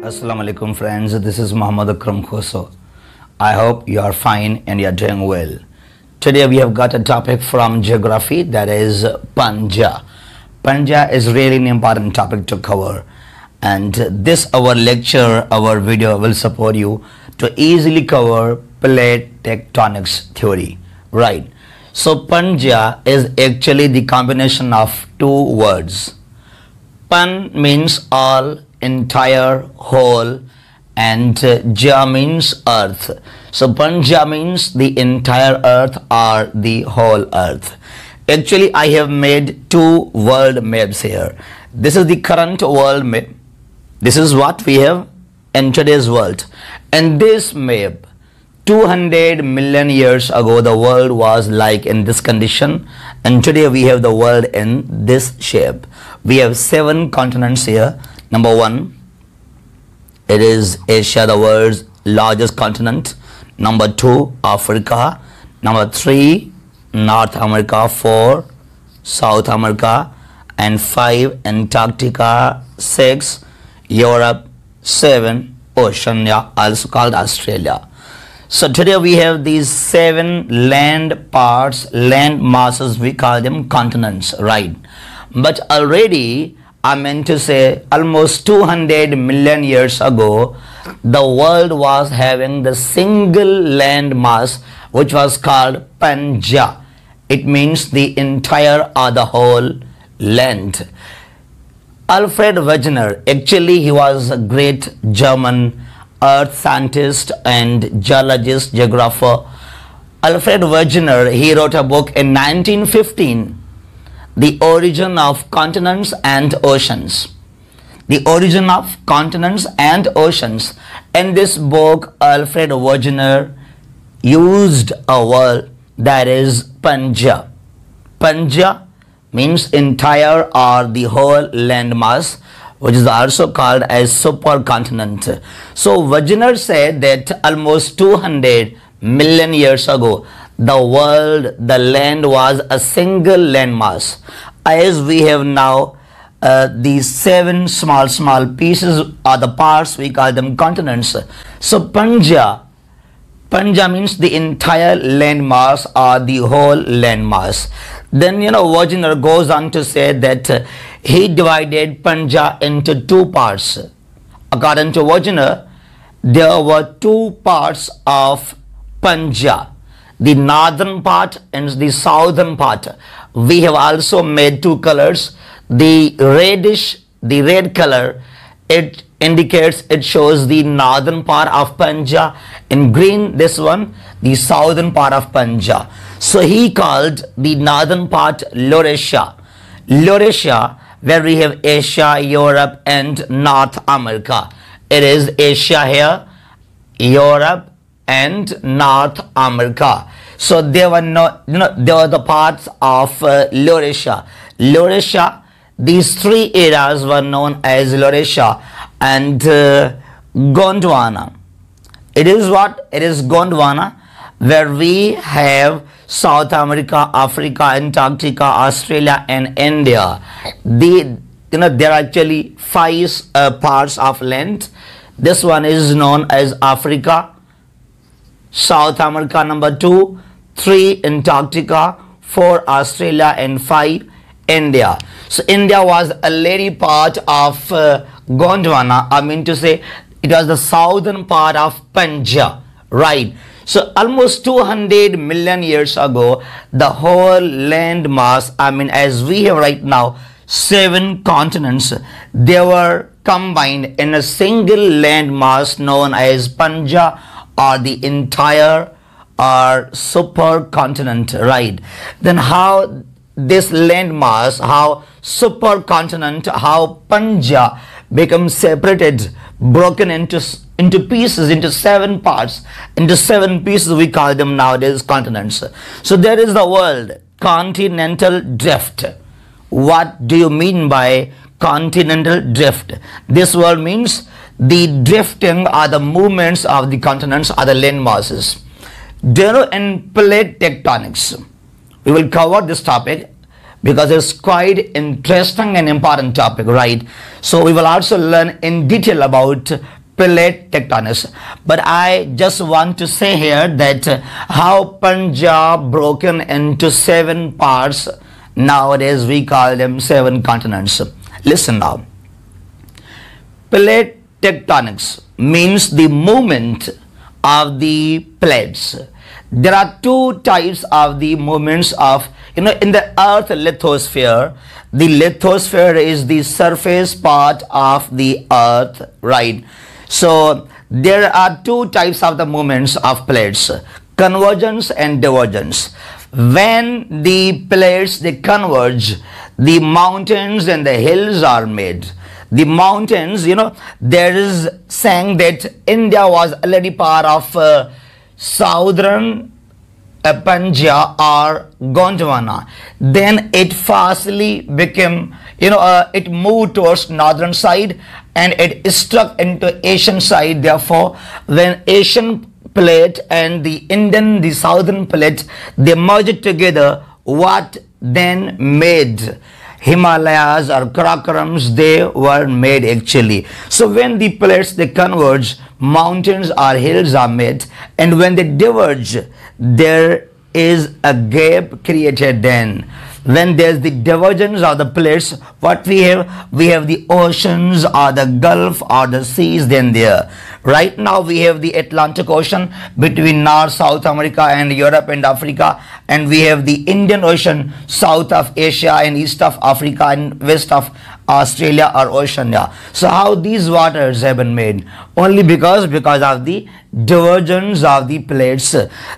Assalamu alaikum friends, this is Muhammad Akram Khoso. I hope you are fine and you are doing well. Today we have got a topic from geography that is Panja. Panja is really an important topic to cover and this our lecture, our video will support you to easily cover plate tectonics theory, right? So Panja is actually the combination of two words. Pan means all entire whole and uh, ja means earth. So Panja means the entire earth or the whole earth. Actually, I have made two world maps here. This is the current world map. This is what we have in today's world. And this map, 200 million years ago, the world was like in this condition. And today we have the world in this shape. We have seven continents here, Number one, it is Asia, the world's largest continent. Number two, Africa. Number three, North America. Four, South America. And five, Antarctica. Six, Europe. Seven, Oceania, also called Australia. So today we have these seven land parts, land masses, we call them continents, right? But already I meant to say almost 200 million years ago, the world was having the single land mass which was called Panja. It means the entire or the whole land. Alfred Wegener, actually he was a great German earth scientist and geologist, geographer. Alfred Wegener, he wrote a book in 1915 the origin of continents and oceans. The origin of continents and oceans. In this book, Alfred Wegener used a word that is panja. Panja means entire or the whole landmass which is also called as supercontinent. So Wegener said that almost 200 million years ago the world, the land was a single landmass. As we have now, uh, these seven small, small pieces are the parts, we call them continents. So Panja, Panja means the entire landmass or the whole landmass. Then, you know, Virginer goes on to say that uh, he divided Panja into two parts. According to Virginer, there were two parts of Panja the northern part and the southern part. We have also made two colors. The reddish, the red color, it indicates it shows the northern part of Punjab. In green, this one, the southern part of Punjab. So he called the northern part Loresia. Loresia, where we have Asia, Europe, and North America. It is Asia here, Europe, and North America. So they were no, you know, they were the parts of uh, Laurasia. Laurasia, these three areas were known as Laurasia and uh, Gondwana. It is what? It is Gondwana where we have South America, Africa, Antarctica, Australia and India. The, you know, there are actually five uh, parts of land. This one is known as Africa. South America number 2, 3 Antarctica, 4 Australia and 5 India. So India was a lady part of uh, Gondwana, I mean to say it was the southern part of Punjab, right? So almost 200 million years ago, the whole land mass, I mean as we have right now, seven continents, they were combined in a single land mass known as Punjab or the entire or supercontinent, right? Then how this landmass, how supercontinent, how Panja becomes separated, broken into into pieces, into seven parts, into seven pieces we call them nowadays continents. So there is the world, continental drift. What do you mean by continental drift? This word means the drifting or the movements of the continents or the land masses. Dero and plate tectonics. We will cover this topic because it's quite interesting and important topic, right? So we will also learn in detail about plate tectonics. But I just want to say here that how Punjab broken into seven parts. Nowadays we call them seven continents. Listen now. Plate tectonics means the movement of the plates. There are two types of the movements of, you know, in the earth lithosphere, the lithosphere is the surface part of the earth, right? So there are two types of the movements of plates, convergence and divergence. When the plates, they converge, the mountains and the hills are made the mountains, you know, there is saying that India was already part of uh, southern Panja or Gondwana. Then it fastly became, you know, uh, it moved towards northern side and it struck into Asian side. Therefore, when Asian plate and the Indian, the southern plate, they merged together, what then made Himalayas or Karakorams, they were made actually. So when the plates they converge, mountains or hills are made and when they diverge, there is a gap created then when there's the divergence of the plates what we have we have the oceans or the gulf or the seas then there right now we have the atlantic ocean between north south america and europe and africa and we have the indian ocean south of asia and east of africa and west of Australia or Oceania. So how these waters have been made? Only because because of the divergence of the plates.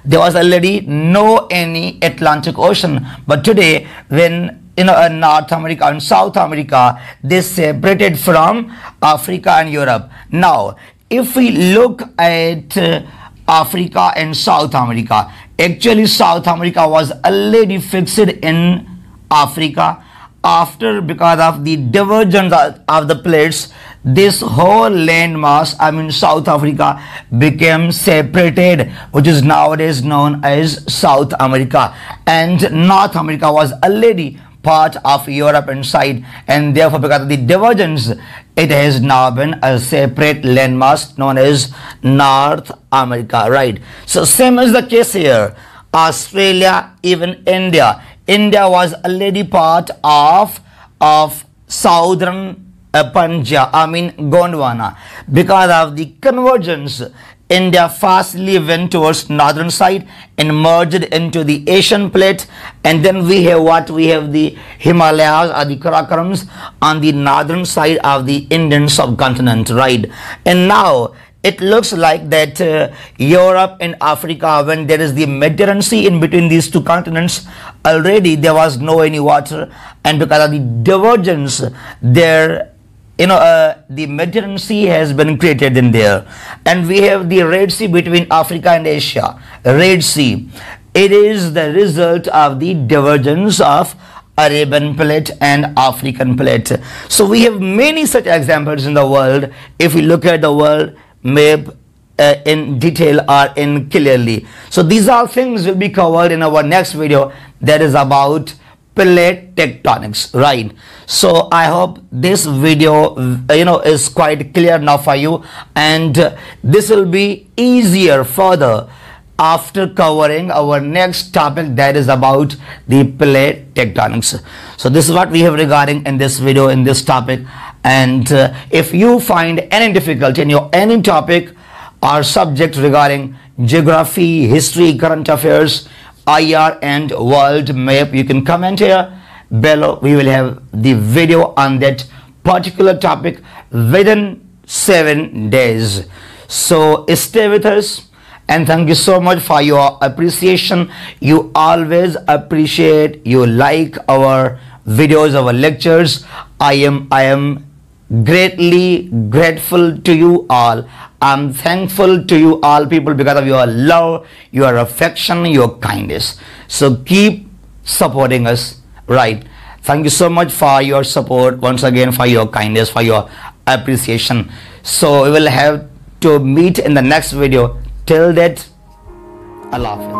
There was already no any Atlantic Ocean, but today when you know, uh, North America and South America, they separated from Africa and Europe. Now, if we look at uh, Africa and South America, actually South America was already fixed in Africa after because of the divergence of the plates this whole landmass i mean south africa became separated which is nowadays known as south america and north america was already part of europe inside, and therefore because of the divergence it has now been a separate landmass known as north america right so same is the case here australia even india India was already part of, of southern uh, Punjab, I mean Gondwana. Because of the convergence, India fastly went towards northern side and merged into the Asian plate. And then we have what? We have the Himalayas or the Karakorams on the northern side of the Indian subcontinent, right? And now it looks like that uh, Europe and Africa, when there is the Mediterranean Sea in between these two continents, already there was no any water, and because of the divergence, there, you know, uh, the Mediterranean Sea has been created in there, and we have the Red Sea between Africa and Asia. Red Sea, it is the result of the divergence of Arabian plate and African plate. So we have many such examples in the world. If we look at the world map uh, in detail or in clearly. So these all things will be covered in our next video that is about plate tectonics right so i hope this video uh, you know is quite clear now for you and this will be easier further after covering our next topic that is about the plate tectonics so this is what we have regarding in this video in this topic and uh, if you find any difficulty in your any topic or subject regarding geography history current affairs ir and world map you can comment here below we will have the video on that particular topic within seven days so stay with us and thank you so much for your appreciation you always appreciate you like our videos our lectures i am i am greatly grateful to you all i'm thankful to you all people because of your love your affection your kindness so keep supporting us right thank you so much for your support once again for your kindness for your appreciation so we will have to meet in the next video till that allah